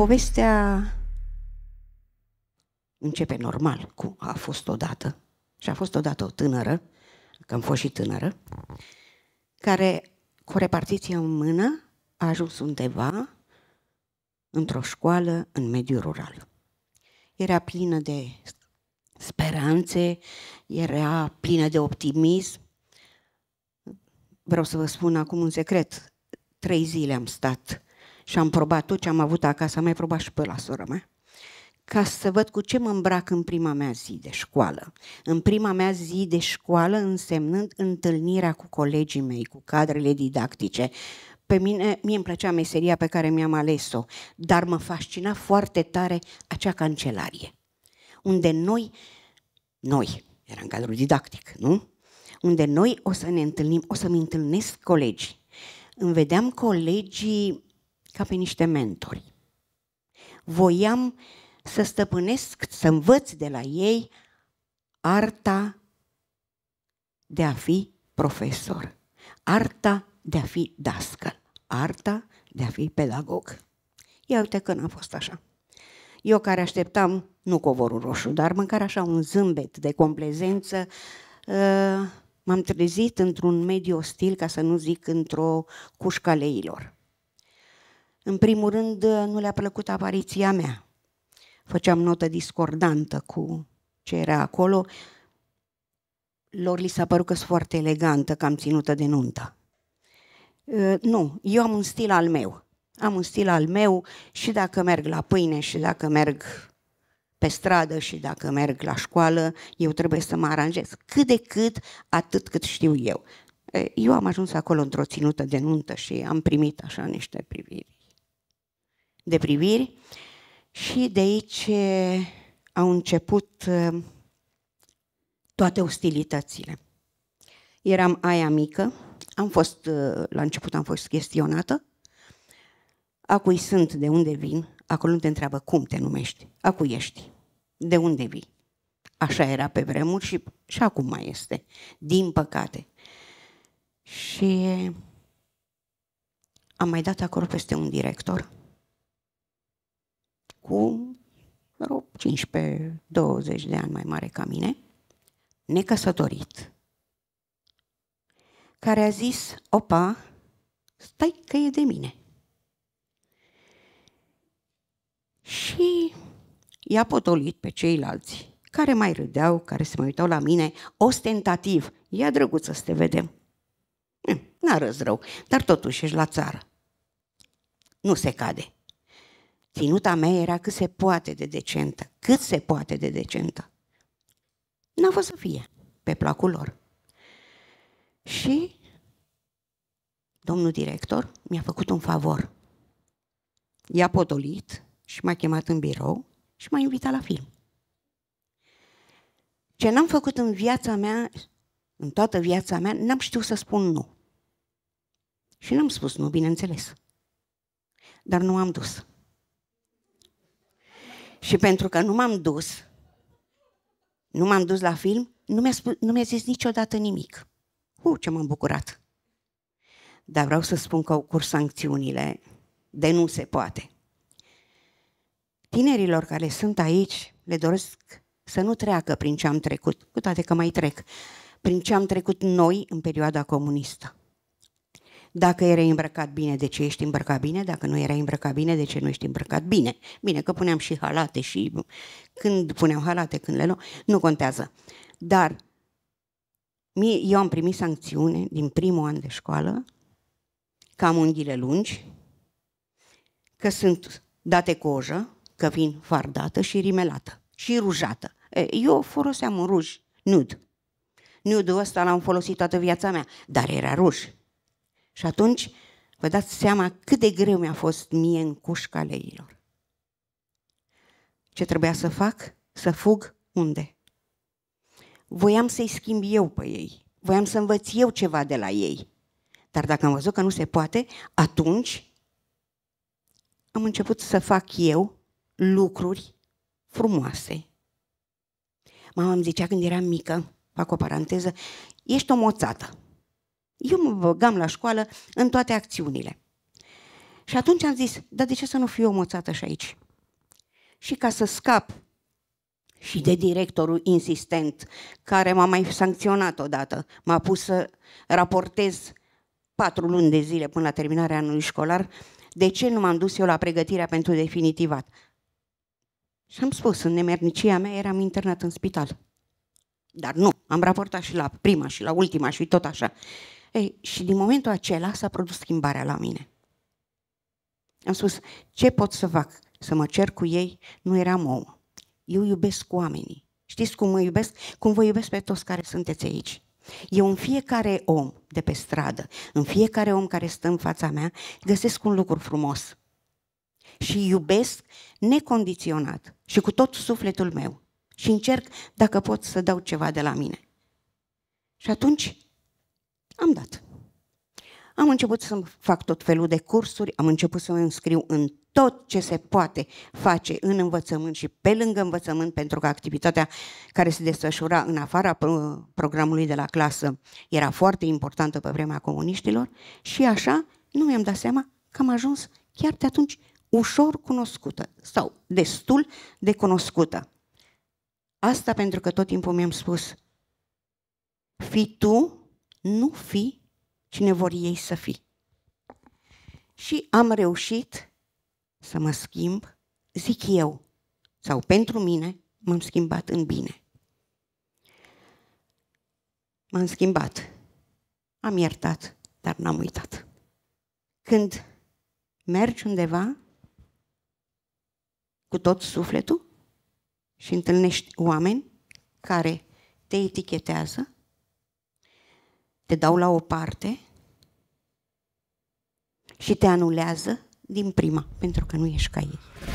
povestea începe normal, cu a fost odată, și a fost odată o tânără, că am fost și tânără, care cu repartiție în mână a ajuns undeva într-o școală în mediul rural. Era plină de speranțe, era plină de optimism. Vreau să vă spun acum un secret. Trei zile am stat și am probat tot ce am avut acasă, am mai probat și pe la sora mea, ca să văd cu ce mă îmbrac în prima mea zi de școală. În prima mea zi de școală însemnând întâlnirea cu colegii mei, cu cadrele didactice. Pe mine, mie îmi plăcea meseria pe care mi-am ales-o, dar mă fascina foarte tare acea cancelarie, unde noi, noi, era în cadrul didactic, nu? Unde noi o să ne întâlnim, o să-mi întâlnesc colegii. Îmi vedeam colegii ca pe niște mentori. Voiam să stăpânesc, să învăț de la ei arta de a fi profesor, arta de a fi dascăl, arta de a fi pedagog. Ia uite că n-a fost așa. Eu care așteptam, nu covorul roșu, dar măcar așa un zâmbet de complezență, uh, m-am trezit într-un mediu ostil, ca să nu zic într-o cușcă leilor. În primul rând, nu le-a plăcut apariția mea. Făceam notă discordantă cu ce era acolo. Lor li s-a părut că sunt foarte elegantă, cam ținută de nuntă. Ă, nu, eu am un stil al meu. Am un stil al meu și dacă merg la pâine și dacă merg pe stradă și dacă merg la școală, eu trebuie să mă aranjez cât de cât, atât cât știu eu. Ă, eu am ajuns acolo într-o ținută de nuntă și am primit așa niște priviri de priviri și de aici au început toate ostilitățile. Eram aia mică, am fost, la început am fost chestionată, a cui sunt, de unde vin, acolo nu te întreabă cum te numești, a cui ești, de unde vii. Așa era pe vremuri și, și acum mai este, din păcate. Și am mai dat acolo peste un director cu, mă rog, 15-20 de ani mai mare ca mine, necăsătorit, care a zis, opa, stai că e de mine. Și i-a potolit pe ceilalți, care mai râdeau, care se mai uitau la mine, ostentativ. Ia drăguț să te vedem. Hm, n-a răs rău, dar totuși ești la țară. Nu se cade. Ținuta mea era cât se poate de decentă, cât se poate de decentă. N-a fost să fie pe placul lor. Și domnul director mi-a făcut un favor. I-a potolit și m-a chemat în birou și m-a invitat la film. Ce n-am făcut în viața mea, în toată viața mea, n-am știut să spun nu. Și n-am spus nu, bineînțeles. Dar nu am dus. Și pentru că nu m-am dus, nu m-am dus la film, nu mi-a, spus, nu mi-a zis niciodată nimic. U, ce m-am bucurat! Dar vreau să spun că au curs sancțiunile de nu se poate. Tinerilor care sunt aici, le doresc să nu treacă prin ce am trecut, cu toate că mai trec, prin ce am trecut noi în perioada comunistă. Dacă erai îmbrăcat bine, de ce ești îmbrăcat bine? Dacă nu erai îmbrăcat bine, de ce nu ești îmbrăcat bine? Bine, că puneam și halate și când puneam halate, când le luam, nu contează. Dar mie, eu am primit sancțiune din primul an de școală că am unghiile lungi, că sunt date cu ojă, că vin fardată și rimelată și rujată. Eu foloseam un ruj nud. Nudul ăsta l-am folosit toată viața mea, dar era ruj. Și atunci vă dați seama cât de greu mi-a fost mie în cușca leilor. Ce trebuia să fac? Să fug unde? Voiam să-i schimb eu pe ei. Voiam să învăț eu ceva de la ei. Dar dacă am văzut că nu se poate, atunci am început să fac eu lucruri frumoase. Mama îmi zicea când eram mică, fac o paranteză, ești o moțată. Eu mă băgam la școală în toate acțiunile. Și atunci am zis, dar de ce să nu fiu eu moțată și aici? Și ca să scap și de directorul insistent, care m-a mai sancționat odată, m-a pus să raportez patru luni de zile până la terminarea anului școlar, de ce nu m-am dus eu la pregătirea pentru definitivat? Și am spus, în nemernicia mea eram internat în spital. Dar nu, am raportat și la prima și la ultima și tot așa. Ei, și din momentul acela s-a produs schimbarea la mine. Am spus, ce pot să fac? Să mă cer cu ei? Nu eram om. Eu iubesc oamenii. Știți cum mă iubesc? Cum vă iubesc pe toți care sunteți aici. Eu în fiecare om de pe stradă, în fiecare om care stă în fața mea, găsesc un lucru frumos. Și iubesc necondiționat și cu tot sufletul meu și încerc dacă pot să dau ceva de la mine. Și atunci am dat. Am început să fac tot felul de cursuri, am început să mă înscriu în tot ce se poate face în învățământ și pe lângă învățământ, pentru că activitatea care se desfășura în afara programului de la clasă era foarte importantă pe vremea comuniștilor și așa nu mi-am dat seama că am ajuns chiar de atunci ușor cunoscută sau destul de cunoscută. Asta pentru că tot timpul mi-am spus, fi tu, nu fi cine vor ei să fii. Și am reușit să mă schimb, zic eu, sau pentru mine, m-am schimbat în bine. M-am schimbat. Am iertat, dar n-am uitat. Când mergi undeva cu tot sufletul, și întâlnești oameni care te etichetează, te dau la o parte și te anulează din prima, pentru că nu ești ca ei.